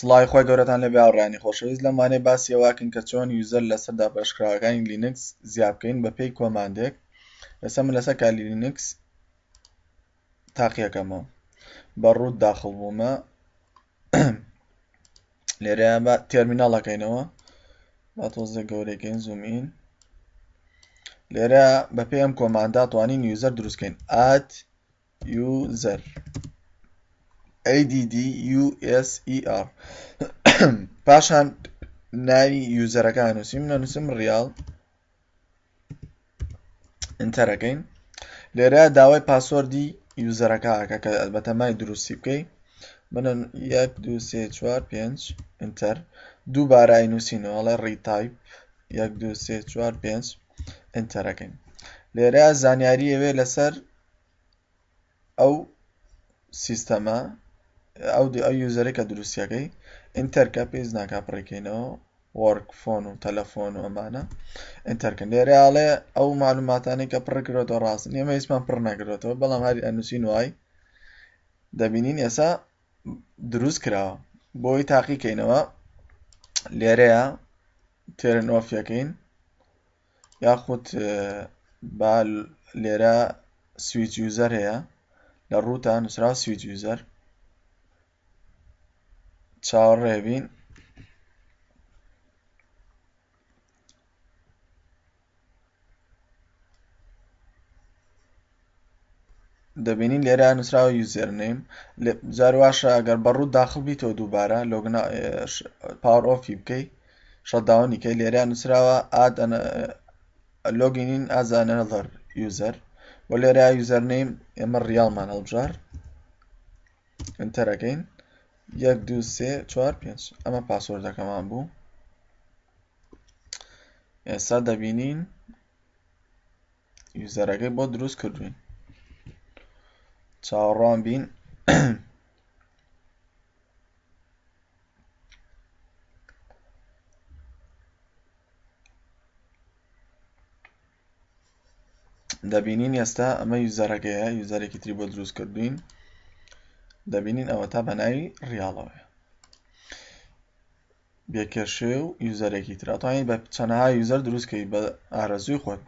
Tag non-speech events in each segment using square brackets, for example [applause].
سڵی خۆی گەورەتان لە بیاڕانی خۆشەویست لەمانێ باسیەواکن کە چۆن یوزەر لەسەردا بەشکراەکانی لینکس زیاب بکەین بە پێی کۆماندێک لەسەر من لەسەر کالی لینکس تاقیەکەمەوە بە ڕوود داخڵ بوومە [clears throat] لێرە بە تەرمیناڵەکەینەوە با تۆزە گەورەکەین زوومین لێرە بە پێم کۆماندا توانین یوزەر دروستکەین ئات یوزەر. ADDUSER [coughs] پاشان ناوی یوزەرەکان نووسیم نەنووسم ڕیال ئینتەرەکەین لێرە داوای پاسۆردی یوزەرەکەکە کە بەتەمای دروستی بکەیت بنن یەک دو سێ چوار پێنج ئینتەر دوو بارای نووسینەوەڵە ڕیتایپ یەک دو سێ چوار پێنج ئینتەرەکەین لێرە زانیاری ئەوێ لەسەر ئەو سیستەما ئەو ئەو یوزەرێکە دروستیەکەی ئینتەرکە پێز ناک پڕێکینەوە وەرک فۆن و تەلەفۆن و ئەمانە ئینتەرکن لێرەیاڵێ ئەو معلوماتانی کە پڕکرێتەوە ڕاستن ئێمە هیچمان پڕ نەگرێتەوە بەڵام هاری ئەنووسین وای دەبینین ئێسا دروست کراوە بۆی تاقیکەینەوە لێرەیە تێرن ئۆفیەکەین یاخود با لێرە سویچ یوزەر هەیە لە ڕووتان نووسرا سویچ یوزەر چاوەڕێبین دەبینین لێرە نووسراوە یوزێر نیم جار واشە ئەگەر بەڕوو داخل بیتەوە دووبارە لۆگنا پاوەۆفی بکەی شەداونی کە لێرە نووسراوە ئاد لۆگینین ئازانەڵەر یوزەر بۆ لێرە یوزەر نیم ئێمە ڕیالمان هەڵبژار ئەتەرەکەین یەک دو سێ چوار پێنج ئەمە پاسۆردەکەمان بوو ئێستا دەبینین یوزەرەکەی بۆ دروست کردوین چاوەڕوان بین دەبینین ئێستا ئەمە یوزەرەکەیە یوزارێکی تری بۆ دروست کردوین دەبینین ئەوە تا بەناوی ڕیاڵەوەە بێکێشێ و یوزەرێکی تراتوانین بە چەنەها یوزەر دروستکەی بە ئارەزوی خۆت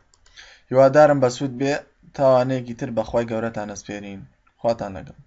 هیوادارم بە سوود بێ تاوانەیەکی تر بەخوای گەورەتان ئەسپێنین خواتان لەگەم